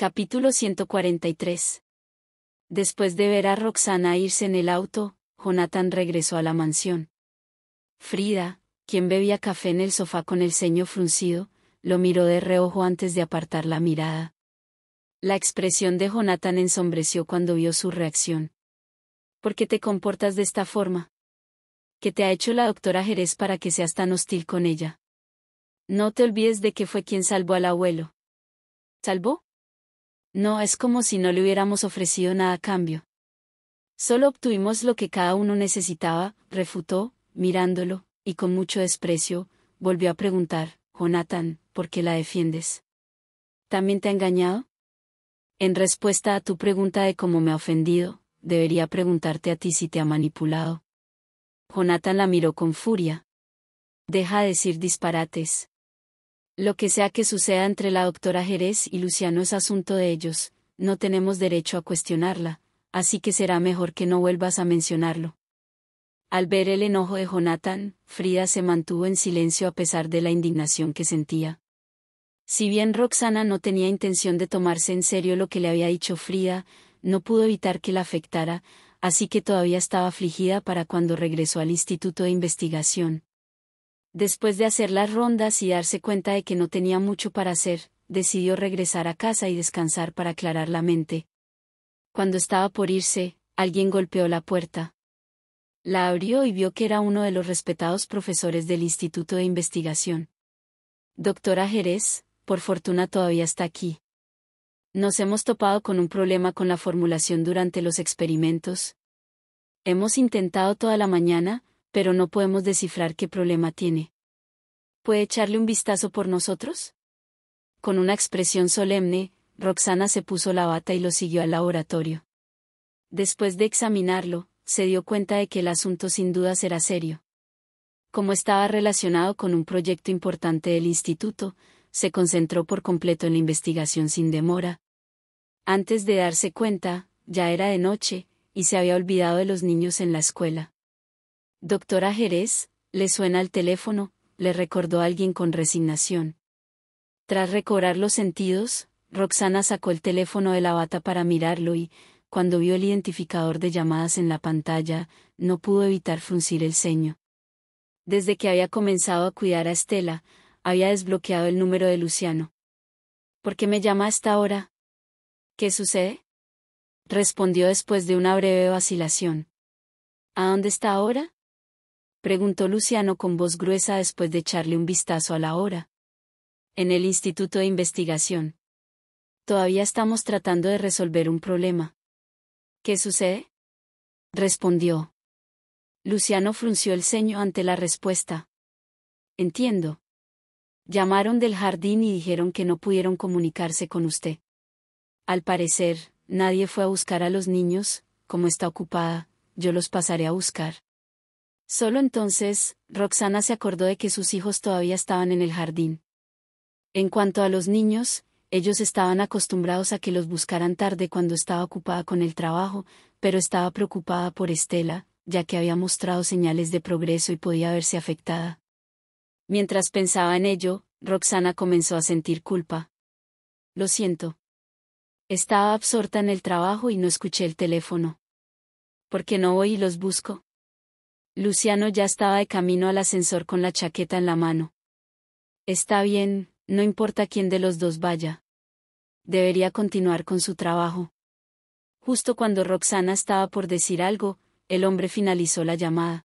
Capítulo 143. Después de ver a Roxana irse en el auto, Jonathan regresó a la mansión. Frida, quien bebía café en el sofá con el ceño fruncido, lo miró de reojo antes de apartar la mirada. La expresión de Jonathan ensombreció cuando vio su reacción. ¿Por qué te comportas de esta forma? ¿Qué te ha hecho la doctora Jerez para que seas tan hostil con ella? No te olvides de que fue quien salvó al abuelo. ¿Salvó? No es como si no le hubiéramos ofrecido nada a cambio. Solo obtuvimos lo que cada uno necesitaba, refutó, mirándolo, y con mucho desprecio, volvió a preguntar, Jonathan, ¿por qué la defiendes? ¿También te ha engañado? En respuesta a tu pregunta de cómo me ha ofendido, debería preguntarte a ti si te ha manipulado. Jonathan la miró con furia. Deja de decir disparates. Lo que sea que suceda entre la doctora Jerez y Luciano es asunto de ellos, no tenemos derecho a cuestionarla, así que será mejor que no vuelvas a mencionarlo. Al ver el enojo de Jonathan, Frida se mantuvo en silencio a pesar de la indignación que sentía. Si bien Roxana no tenía intención de tomarse en serio lo que le había dicho Frida, no pudo evitar que la afectara, así que todavía estaba afligida para cuando regresó al Instituto de Investigación. Después de hacer las rondas y darse cuenta de que no tenía mucho para hacer, decidió regresar a casa y descansar para aclarar la mente. Cuando estaba por irse, alguien golpeó la puerta. La abrió y vio que era uno de los respetados profesores del Instituto de Investigación. Doctora Jerez, por fortuna todavía está aquí. Nos hemos topado con un problema con la formulación durante los experimentos. Hemos intentado toda la mañana, pero no podemos descifrar qué problema tiene. ¿Puede echarle un vistazo por nosotros? Con una expresión solemne, Roxana se puso la bata y lo siguió al laboratorio. Después de examinarlo, se dio cuenta de que el asunto sin duda era serio. Como estaba relacionado con un proyecto importante del instituto, se concentró por completo en la investigación sin demora. Antes de darse cuenta, ya era de noche, y se había olvidado de los niños en la escuela. Doctora Jerez, le suena el teléfono, le recordó alguien con resignación. Tras recobrar los sentidos, Roxana sacó el teléfono de la bata para mirarlo y, cuando vio el identificador de llamadas en la pantalla, no pudo evitar fruncir el ceño. Desde que había comenzado a cuidar a Estela, había desbloqueado el número de Luciano. ¿Por qué me llama a esta hora? ¿Qué sucede? respondió después de una breve vacilación. ¿A dónde está ahora? preguntó Luciano con voz gruesa después de echarle un vistazo a la hora. En el Instituto de Investigación. Todavía estamos tratando de resolver un problema. ¿Qué sucede? respondió. Luciano frunció el ceño ante la respuesta. Entiendo. Llamaron del jardín y dijeron que no pudieron comunicarse con usted. Al parecer, nadie fue a buscar a los niños, como está ocupada, yo los pasaré a buscar. Solo entonces, Roxana se acordó de que sus hijos todavía estaban en el jardín. En cuanto a los niños, ellos estaban acostumbrados a que los buscaran tarde cuando estaba ocupada con el trabajo, pero estaba preocupada por Estela, ya que había mostrado señales de progreso y podía verse afectada. Mientras pensaba en ello, Roxana comenzó a sentir culpa. Lo siento. Estaba absorta en el trabajo y no escuché el teléfono. ¿Por qué no voy y los busco? Luciano ya estaba de camino al ascensor con la chaqueta en la mano. Está bien, no importa quién de los dos vaya. Debería continuar con su trabajo. Justo cuando Roxana estaba por decir algo, el hombre finalizó la llamada.